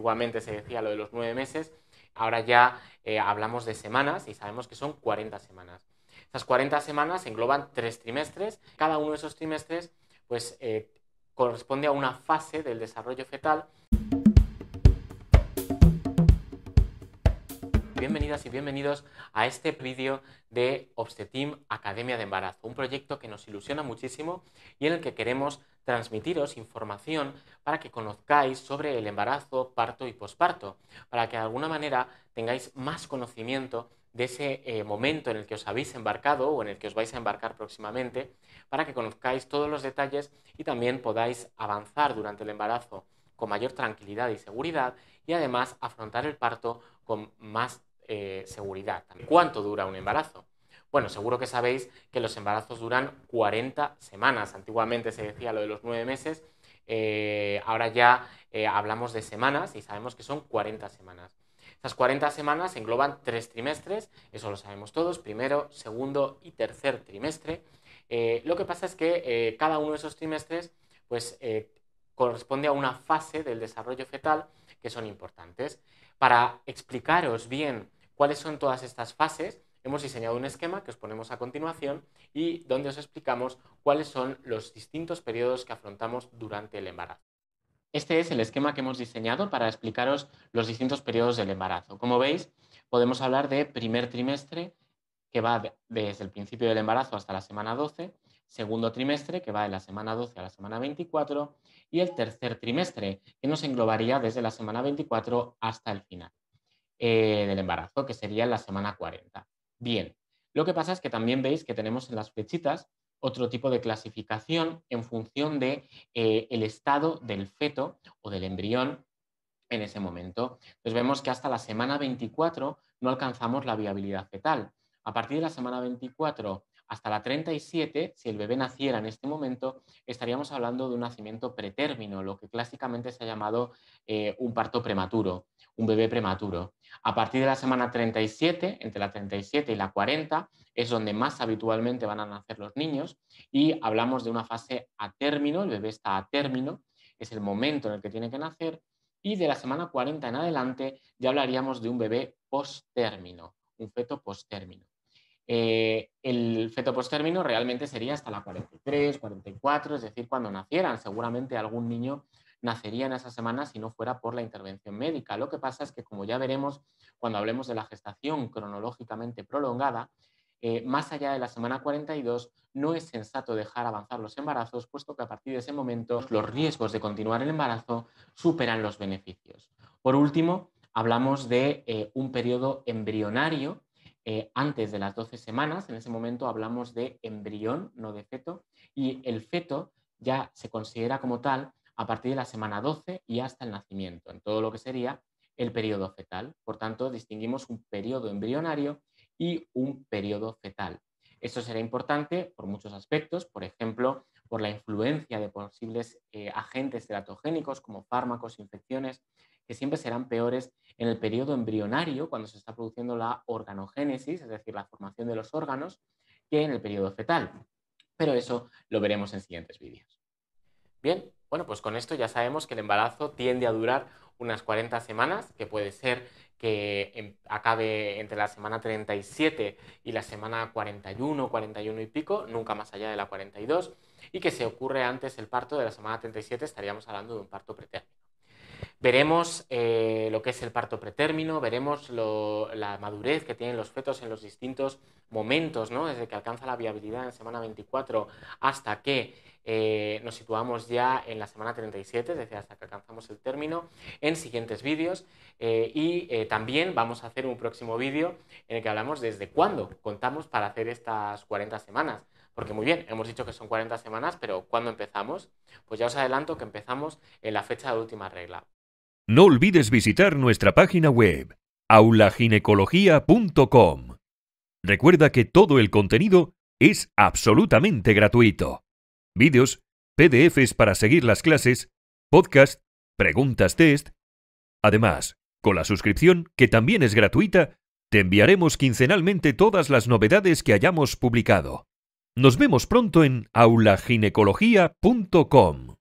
Antiguamente se decía lo de los nueve meses, ahora ya eh, hablamos de semanas y sabemos que son 40 semanas. Estas 40 semanas engloban tres trimestres, cada uno de esos trimestres pues, eh, corresponde a una fase del desarrollo fetal. Bienvenidas y bienvenidos a este vídeo de Obstetim Academia de Embarazo, un proyecto que nos ilusiona muchísimo y en el que queremos transmitiros información para que conozcáis sobre el embarazo, parto y posparto, para que de alguna manera tengáis más conocimiento de ese eh, momento en el que os habéis embarcado o en el que os vais a embarcar próximamente, para que conozcáis todos los detalles y también podáis avanzar durante el embarazo con mayor tranquilidad y seguridad y además afrontar el parto con más eh, seguridad. ¿Cuánto dura un embarazo? Bueno, seguro que sabéis que los embarazos duran 40 semanas. Antiguamente se decía lo de los nueve meses, eh, ahora ya eh, hablamos de semanas y sabemos que son 40 semanas. Esas 40 semanas engloban tres trimestres, eso lo sabemos todos, primero, segundo y tercer trimestre. Eh, lo que pasa es que cada uno de esos trimestres pues, corresponde a una fase del desarrollo fetal que son importantes. Para explicaros bien cuáles son todas estas fases, hemos diseñado un esquema que os ponemos a continuación y donde os explicamos cuáles son los distintos periodos que afrontamos durante el embarazo. Este es el esquema que hemos diseñado para explicaros los distintos periodos del embarazo. Como veis, podemos hablar de primer trimestre, que va desde el principio del embarazo hasta la semana 12, segundo trimestre, que va de la semana 12 a la semana 24, y el tercer trimestre, que nos englobaría desde la semana 24 hasta el final eh, del embarazo, que sería la semana 40. Bien, lo que pasa es que también veis que tenemos en las flechitas otro tipo de clasificación en función del de, eh, el estado del feto o del embrión en ese momento. Entonces vemos que hasta la semana 24 no alcanzamos la viabilidad fetal. A partir de la semana 24 hasta la 37, si el bebé naciera en este momento, estaríamos hablando de un nacimiento pretérmino, lo que clásicamente se ha llamado eh, un parto prematuro, un bebé prematuro. A partir de la semana 37, entre la 37 y la 40, es donde más habitualmente van a nacer los niños y hablamos de una fase a término, el bebé está a término, es el momento en el que tiene que nacer y de la semana 40 en adelante ya hablaríamos de un bebé post un feto post-término. Eh, el feto postérmino realmente sería hasta la 43, 44, es decir, cuando nacieran. Seguramente algún niño nacería en esa semana si no fuera por la intervención médica. Lo que pasa es que, como ya veremos cuando hablemos de la gestación cronológicamente prolongada, eh, más allá de la semana 42, no es sensato dejar avanzar los embarazos, puesto que a partir de ese momento los riesgos de continuar el embarazo superan los beneficios. Por último, hablamos de eh, un periodo embrionario eh, antes de las 12 semanas, en ese momento hablamos de embrión, no de feto, y el feto ya se considera como tal a partir de la semana 12 y hasta el nacimiento, en todo lo que sería el periodo fetal. Por tanto, distinguimos un periodo embrionario y un periodo fetal. Esto será importante por muchos aspectos, por ejemplo, por la influencia de posibles eh, agentes teratogénicos como fármacos, infecciones, que siempre serán peores en el periodo embrionario, cuando se está produciendo la organogénesis, es decir, la formación de los órganos, que en el periodo fetal. Pero eso lo veremos en siguientes vídeos. Bien, bueno, pues con esto ya sabemos que el embarazo tiende a durar unas 40 semanas, que puede ser que em, acabe entre la semana 37 y la semana 41, 41 y pico, nunca más allá de la 42, y que se ocurre antes el parto de la semana 37, estaríamos hablando de un parto pretérmino. Veremos eh, lo que es el parto pretérmino, veremos la madurez que tienen los fetos en los distintos momentos, desde que alcanza la viabilidad en semana 24 hasta que eh, nos situamos ya en la semana 37, es decir, hasta que alcanzamos el término, en siguientes vídeos. Eh, y también vamos a hacer un próximo vídeo en el que hablamos desde cuándo contamos para hacer estas 40 semanas. Porque muy bien, hemos dicho que son 40 semanas, pero ¿cuándo empezamos? Pues ya os adelanto que empezamos en la fecha de última regla. No olvides visitar nuestra página web aulaginecología.com. Recuerda que todo el contenido es absolutamente gratuito. Vídeos, PDFs para seguir las clases, podcast, preguntas test. Además, con la suscripción, que también es gratuita, te enviaremos quincenalmente todas las novedades que hayamos publicado. Nos vemos pronto en aulaginecología.com.